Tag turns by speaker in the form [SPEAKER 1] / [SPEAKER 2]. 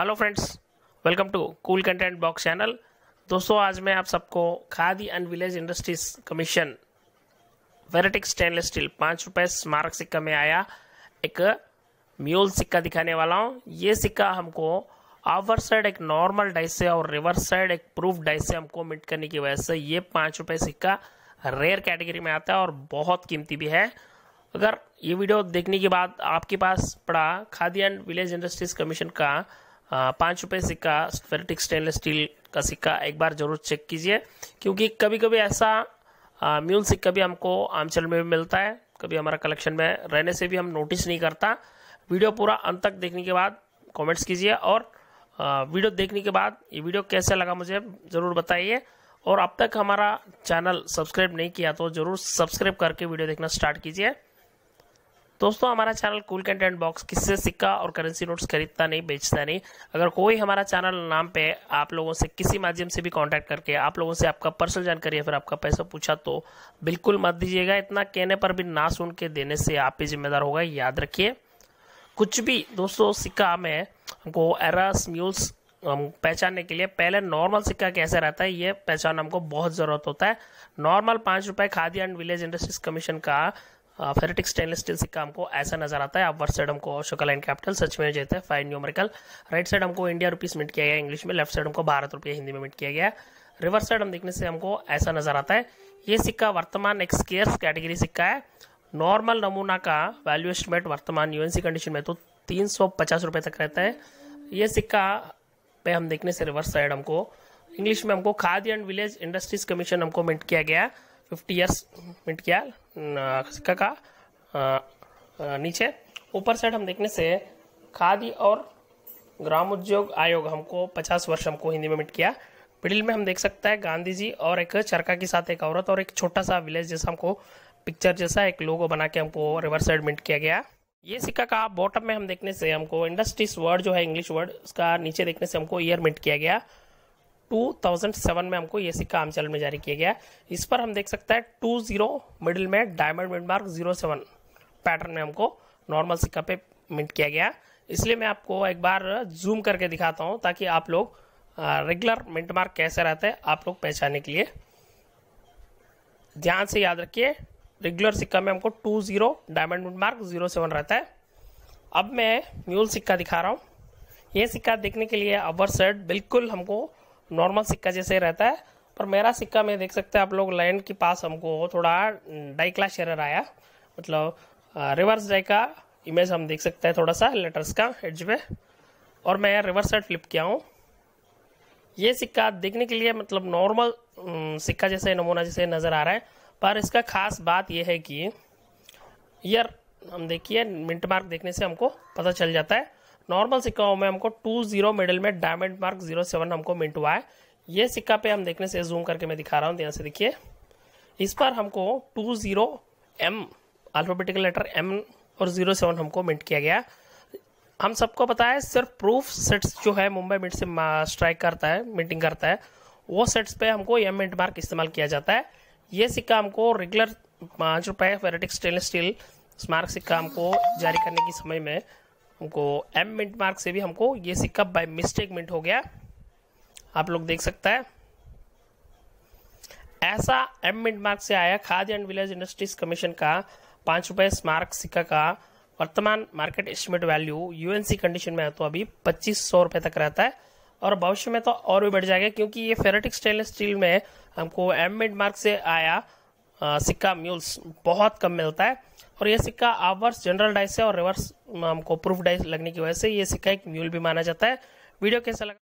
[SPEAKER 1] hello friends welcome to cool content box channel दोस्तों आज मैं आप सबको Khadi and village industries commission ferritic stainless steel पाँच रुपये स्मारक सिक्का में आया एक म्यूल सिक्का दिखाने वाला हूँ ये सिक्का हमको आवर साइड एक नॉर्मल डाइस से और रिवर्स साइड एक प्रूफ डाइस से हमको मिट करने की वजह से ये पाँच रुपये सिक्का रेयर कैटेगरी में आता है और बहुत कीमती भी है अगर ये वीडियो देखने के बाद आपके पास पड़ा Khadi and village industries commission का पाँच रुपये सिक्का फेरेटिक स्टेनलेस स्टील का सिक्का एक बार जरूर चेक कीजिए क्योंकि कभी कभी ऐसा म्यूल सिक्का भी हमको आमचल में भी मिलता है कभी हमारा कलेक्शन में रहने से भी हम नोटिस नहीं करता वीडियो पूरा अंत तक देखने के बाद कमेंट्स कीजिए और वीडियो देखने के बाद ये वीडियो कैसे लगा मुझे ज़रूर बताइए और अब तक हमारा चैनल सब्सक्राइब नहीं किया तो ज़रूर सब्सक्राइब करके वीडियो देखना स्टार्ट कीजिए दोस्तों हमारा चैनल कूल कंटेंट बॉक्स किससे सिक्का और करेंसी नोट्स खरीदता नहीं बेचता नहीं अगर कोई हमारा चैनल नाम पे आप लोगों से किसी माध्यम से भी कांटेक्ट करके आप लोगों से आपका पर्सनल जानकारी या फिर आपका पैसा पूछा तो बिल्कुल मत दीजिएगा इतना कहने पर भी ना सुन के देने से आप ही जिम्मेदार होगा याद रखिए कुछ भी दोस्तों सिक्का में हमको एरस म्यूल्स पहचानने के लिए पहले नॉर्मल सिक्का कैसे रहता है ये पहचान हमको बहुत ज़रूरत होता है नॉर्मल पांच रुपए Khadi and village industries commission का फेरेटिक स्टेनलेस स्टील सिक्का हमको ऐसा नजर आता है अपवर साइड हमको शुक्ल एंड कैपिटल सच में जो है फाइव न्यूमरिकल राइट साइड हमको इंडिया रुपीस मिट किया गया इंग्लिश में लेफ्ट साइड हमको भारत रुपये हिंदी में मिट किया गया रिवर्स साइड हम देखने से हमको ऐसा नजर आता है ये सिक्का वर्तमान एक स्केयर्स कैटेगरी सिक्का है नॉर्मल नमूना का वैल्यू एस्टिमेट वर्तमान यूएनसी कंडीशन में तो तीन सौ पचास तक रहता है ये सिक्का पे हम देखने से रिवर्स साइड हमको इंग्लिश में हमको खाद्य एंड विलेज इंडस्ट्रीज कमीशन हमको मिट किया गया फिफ्टी ईयर्स मिट किया सिक्का का नीचे ऊपर साइड हम देखने से खादी और ग्राम उद्योग आयोग हमको पचास वर्ष हमको हिंदी में मिट किया मिडिल में हम देख सकता है गांधी जी और एक चरखा के साथ एक औरत और एक छोटा सा विलेज जैसा हमको पिक्चर जैसा एक लोगो बना के हमको रिवर साइड मिट किया गया ये सिक्का का बॉटम में हम देखने से हमको इंडस्ट्रीज वर्ड जो है इंग्लिश वर्ड उसका नीचे देखने से हमको ईयर मिट किया गया 2007 में हमको ये सिक्का चलन में जारी किया गया इस पर हम देख सकते हैं टू जीरो मिडिल में diamond mid mark zero seven pattern में हमको नॉर्मल सिक्का पे मिंट किया गया इसलिए मैं आपको एक बार जूम करके दिखाता हूँ ताकि आप लोग रेगुलर मिंट मार्क कैसे रहते हैं आप लोग पहचानने के लिए ध्यान से याद रखिए रेगुलर सिक्का में हमको two zero diamond mid mark zero seven रहता है अब मैं म्यूल सिक्का दिखा रहा हूँ ये सिक्का देखने के लिए अवर सेट बिल्कुल हमको नॉर्मल सिक्का जैसे रहता है पर मेरा सिक्का में देख सकते हैं आप लोग लाइन के पास हमको थोड़ा डाइक्ला शेरर आया मतलब रिवर्स डाई का इमेज हम देख सकते हैं थोड़ा सा लेटर्स का एड्ज पे और मैं रिवर्स साइड फ्लिप किया हूँ ये सिक्का देखने के लिए मतलब नॉर्मल सिक्का जैसे नमूना जैसे नज़र आ रहा है पर इसका खास बात यह है कि यार हम देखिए मिंट मार्क देखने से हमको पता चल जाता है नॉर्मल सिक्काओं में हमको टू जीरो मिडल में डायमंड मार्क जीरो सेवन हमको मिंट हुआ है ये सिक्का पे हम देखने से जूम करके मैं दिखा रहा हूँ ध्यान से देखिए इस पर हमको two zero M alphabetical letter M और जीरो सेवन हमको मिंट किया गया हम सबको पता है सिर्फ प्रूफ सेट्स जो है मुंबई मिंट से स्ट्राइक करता है मिंटिंग करता है वो सेट्स पे हमको एम मिंट मार्क इस्तेमाल किया जाता है ये सिक्का हमको रेगुलर पाँच रुपए फेरेटिक स्टेनलेस स्टील स्मार्क सिक्का हमको जारी करने के समय में हमको एम मिंट मार्क से भी हमको ये सिक्का बाय मिस्टेक मिंट हो गया आप लोग देख सकता है ऐसा एम मिंट मार्क से आया खाद्य एंड विलेज इंडस्ट्रीज कमीशन का पांच रुपए स्मार्क सिक्का का वर्तमान market estimate value U N C condition में है तो अभी पच्चीस सौ रुपए तक रहता है और भविष्य में तो और भी बढ़ जाएगा क्योंकि ये फेरेटिक स्टेनलेस स्टील में हमको एम मिड मार्क से आया सिक्का म्यूल्स बहुत कम मिलता है और ये सिक्का आवर्स जनरल डाइस है और रिवर्स हमको प्रूफ डाइस लगने की वजह से ये सिक्का एक म्यूल भी माना जाता है वीडियो कैसा लगा